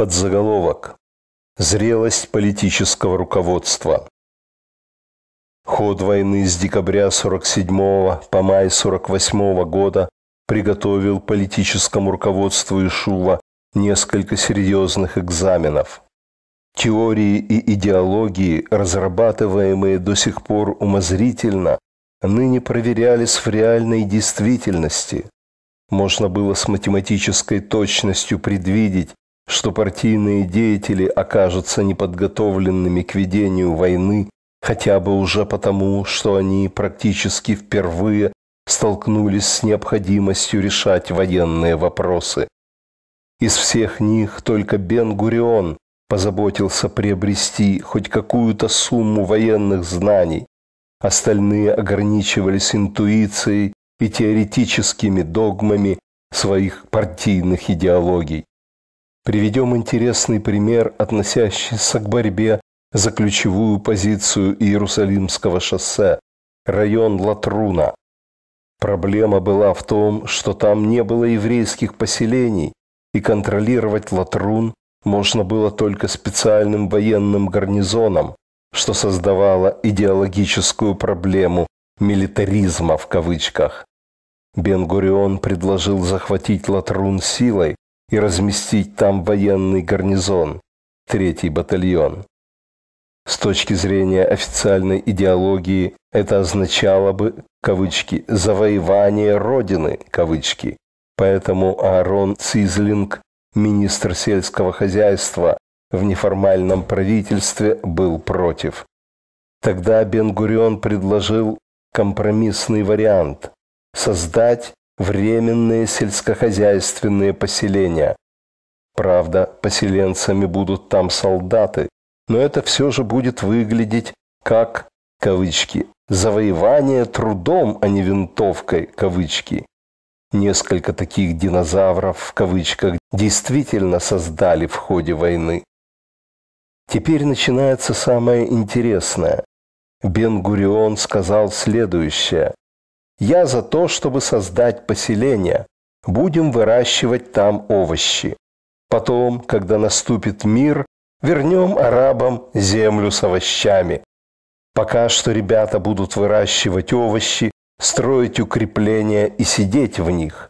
Подзаголовок. Зрелость политического руководства. Ход войны с декабря 47 по май 48 года приготовил политическому руководству Ишува несколько серьезных экзаменов. Теории и идеологии, разрабатываемые до сих пор умозрительно, ныне проверялись в реальной действительности. Можно было с математической точностью предвидеть, что партийные деятели окажутся неподготовленными к ведению войны хотя бы уже потому, что они практически впервые столкнулись с необходимостью решать военные вопросы. Из всех них только Бен-Гурион позаботился приобрести хоть какую-то сумму военных знаний. Остальные ограничивались интуицией и теоретическими догмами своих партийных идеологий приведем интересный пример, относящийся к борьбе за ключевую позицию Иерусалимского шоссе, район Латруна. Проблема была в том, что там не было еврейских поселений, и контролировать Латрун можно было только специальным военным гарнизоном, что создавало идеологическую проблему «милитаризма» в кавычках. бен предложил захватить Латрун силой, и разместить там военный гарнизон, третий батальон. С точки зрения официальной идеологии это означало бы, кавычки, «завоевание Родины», кавычки. Поэтому Аарон Цизлинг, министр сельского хозяйства в неформальном правительстве, был против. Тогда бен предложил компромиссный вариант – создать временные сельскохозяйственные поселения. Правда, поселенцами будут там солдаты, но это все же будет выглядеть как, кавычки, завоевание трудом, а не винтовкой, кавычки. Несколько таких динозавров, в кавычках, действительно создали в ходе войны. Теперь начинается самое интересное. Бен-Гурион сказал следующее. Я за то, чтобы создать поселение. Будем выращивать там овощи. Потом, когда наступит мир, вернем арабам землю с овощами. Пока что ребята будут выращивать овощи, строить укрепления и сидеть в них.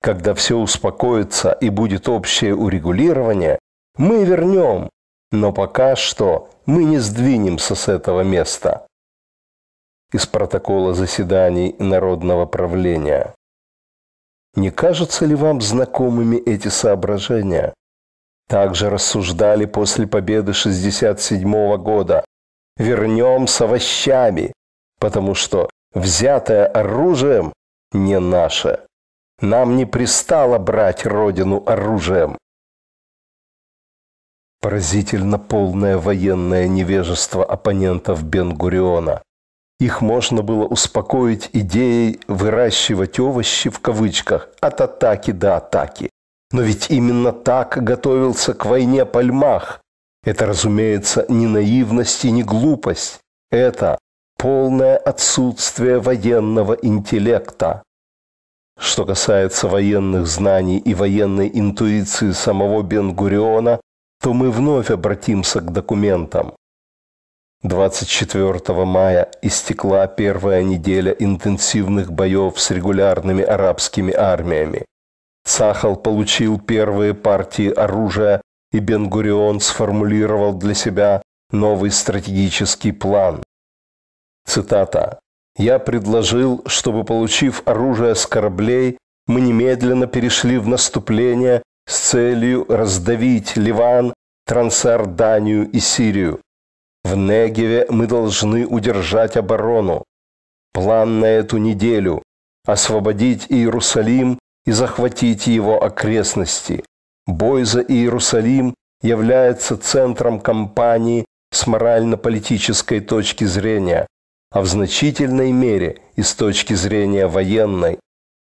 Когда все успокоится и будет общее урегулирование, мы вернем, но пока что мы не сдвинемся с этого места из протокола заседаний народного правления. Не кажутся ли вам знакомыми эти соображения? Также рассуждали после победы 67 года. Вернем с овощами, потому что взятое оружием не наше. Нам не пристало брать родину оружием. Поразительно полное военное невежество оппонентов бен их можно было успокоить идеей выращивать овощи в кавычках от атаки до атаки. Но ведь именно так готовился к войне Пальмах. Это, разумеется, не наивность и не глупость. Это полное отсутствие военного интеллекта. Что касается военных знаний и военной интуиции самого бен то мы вновь обратимся к документам. 24 мая истекла первая неделя интенсивных боев с регулярными арабскими армиями. Цахал получил первые партии оружия, и бен сформулировал для себя новый стратегический план. Цитата. «Я предложил, чтобы, получив оружие с кораблей, мы немедленно перешли в наступление с целью раздавить Ливан, Трансарданию и Сирию. В Негеве мы должны удержать оборону. План на эту неделю – освободить Иерусалим и захватить его окрестности. Бой за Иерусалим является центром кампании с морально-политической точки зрения, а в значительной мере и с точки зрения военной.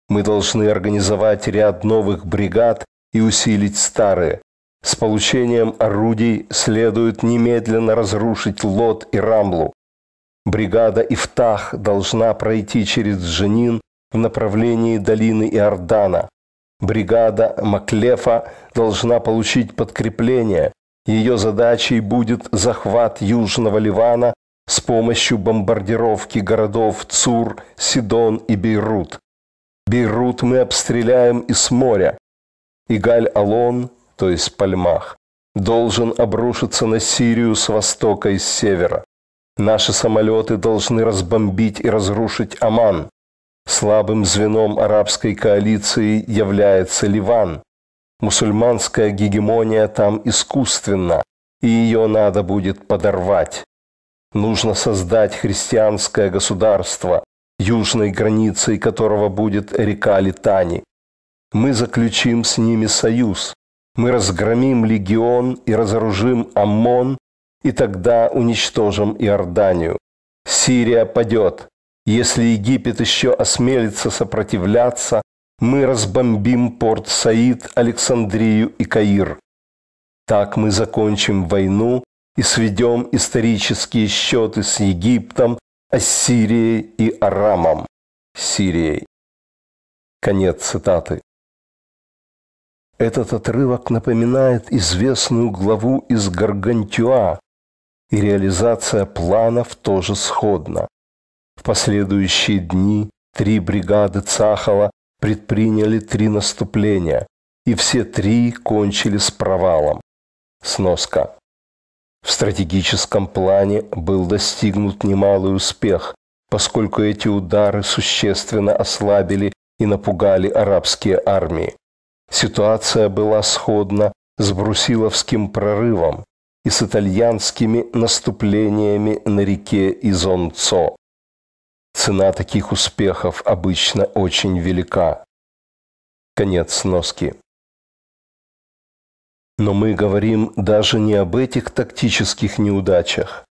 Мы должны организовать ряд новых бригад и усилить старые. С получением орудий следует немедленно разрушить Лот и Рамблу. Бригада Ифтах должна пройти через Женин в направлении долины Иордана. Бригада Маклефа должна получить подкрепление. Ее задачей будет захват Южного Ливана с помощью бомбардировки городов Цур, Сидон и Бейрут. Бейрут мы обстреляем из моря. Игаль-Алон то есть Пальмах, должен обрушиться на Сирию с востока и с севера. Наши самолеты должны разбомбить и разрушить Оман. Слабым звеном арабской коалиции является Ливан. Мусульманская гегемония там искусственна, и ее надо будет подорвать. Нужно создать христианское государство, южной границей которого будет река Литани. Мы заключим с ними союз, мы разгромим легион и разоружим ОМОН, и тогда уничтожим Иорданию. Сирия падет. Если Египет еще осмелится сопротивляться, мы разбомбим порт Саид, Александрию и Каир. Так мы закончим войну и сведем исторические счеты с Египтом, Ассирией и Арамом, Сирией. Конец цитаты. Этот отрывок напоминает известную главу из Гаргантюа, и реализация планов тоже сходна. В последующие дни три бригады Цахова предприняли три наступления, и все три кончили с провалом. Сноска. В стратегическом плане был достигнут немалый успех, поскольку эти удары существенно ослабили и напугали арабские армии ситуация была сходна с брусиловским прорывом и с итальянскими наступлениями на реке Изонцо. Цена таких успехов обычно очень велика. Конец носки. Но мы говорим даже не об этих тактических неудачах.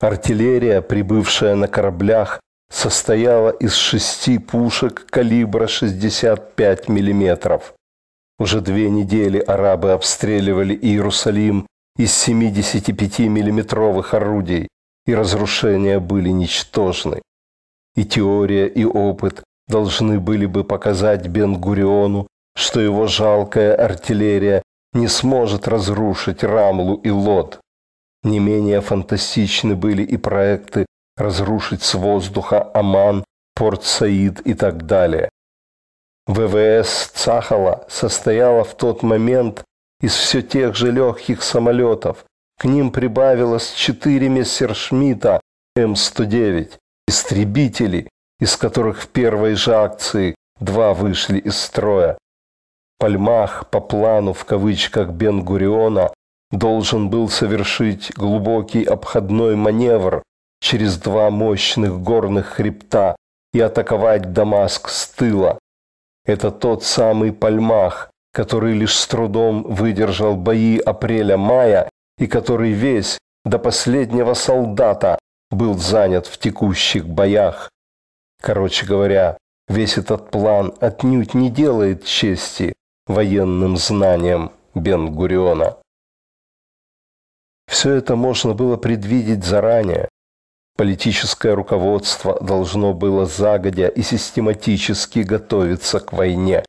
Артиллерия, прибывшая на кораблях, состояла из шести пушек калибра 65 миллиметров. Уже две недели арабы обстреливали Иерусалим из 75-миллиметровых орудий, и разрушения были ничтожны. И теория, и опыт должны были бы показать Бен-Гуриону, что его жалкая артиллерия не сможет разрушить Рамлу и Лот. Не менее фантастичны были и проекты разрушить с воздуха Аман, Порт-Саид и так далее. ВВС Цахала состояла в тот момент из все тех же легких самолетов. К ним прибавилось четыре мессершмитта М-109, истребители, из которых в первой же акции два вышли из строя. Пальмах по плану в кавычках бен должен был совершить глубокий обходной маневр через два мощных горных хребта и атаковать Дамаск с тыла. Это тот самый Пальмах, который лишь с трудом выдержал бои апреля-мая и который весь, до последнего солдата, был занят в текущих боях. Короче говоря, весь этот план отнюдь не делает чести военным знаниям Бен-Гуриона. Все это можно было предвидеть заранее. Политическое руководство должно было загодя и систематически готовиться к войне.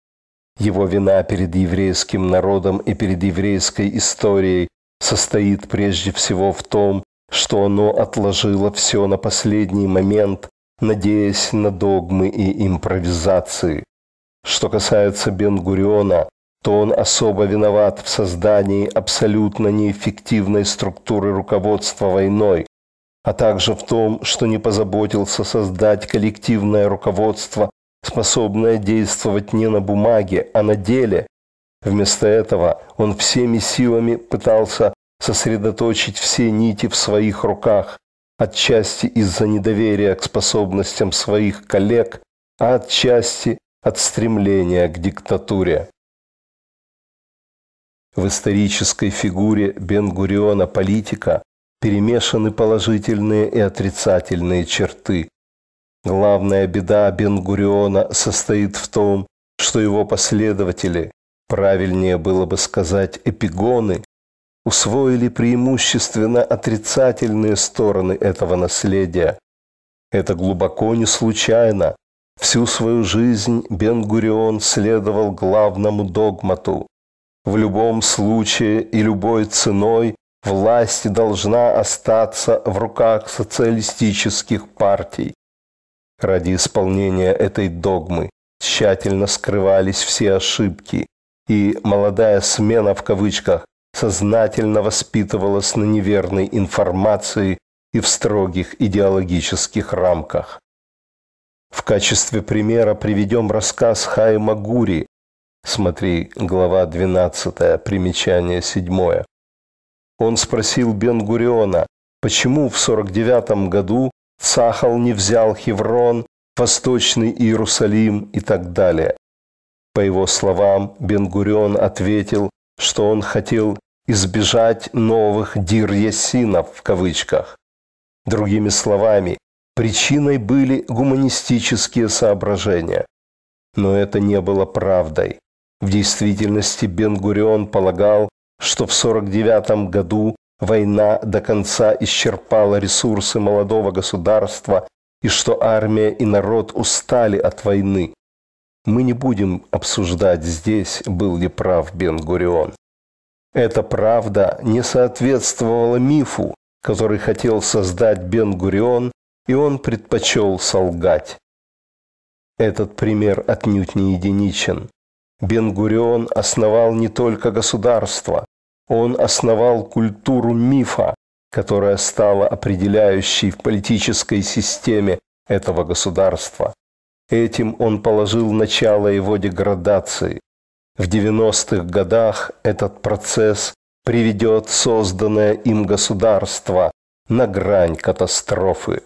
Его вина перед еврейским народом и перед еврейской историей состоит прежде всего в том, что оно отложило все на последний момент, надеясь на догмы и импровизации. Что касается Бенгуриона, то он особо виноват в создании абсолютно неэффективной структуры руководства войной, а также в том, что не позаботился создать коллективное руководство, способное действовать не на бумаге, а на деле. Вместо этого он всеми силами пытался сосредоточить все нити в своих руках, отчасти из-за недоверия к способностям своих коллег, а отчасти от стремления к диктатуре. В исторической фигуре бен политика перемешаны положительные и отрицательные черты. Главная беда Бенгуриона состоит в том, что его последователи, правильнее было бы сказать эпигоны, усвоили преимущественно отрицательные стороны этого наследия. Это глубоко не случайно. Всю свою жизнь бен следовал главному догмату. В любом случае и любой ценой власть должна остаться в руках социалистических партий. Ради исполнения этой догмы тщательно скрывались все ошибки, и молодая смена в кавычках сознательно воспитывалась на неверной информации и в строгих идеологических рамках. В качестве примера приведем рассказ Хайма Гури, смотри глава 12, примечание 7, он спросил Бенгуриона, почему в 49 году Цахал не взял Хеврон, Восточный Иерусалим и так далее. По его словам, бен ответил, что он хотел избежать новых дир в кавычках. Другими словами, причиной были гуманистические соображения. Но это не было правдой. В действительности бен полагал, что в 1949 году война до конца исчерпала ресурсы молодого государства и что армия и народ устали от войны. Мы не будем обсуждать здесь, был ли прав Бен-Гурион. Эта правда не соответствовала мифу, который хотел создать Бен-Гурион, и он предпочел солгать. Этот пример отнюдь не единичен. Бен-Гурион основал не только государство, он основал культуру мифа, которая стала определяющей в политической системе этого государства. Этим он положил начало его деградации. В 90-х годах этот процесс приведет созданное им государство на грань катастрофы.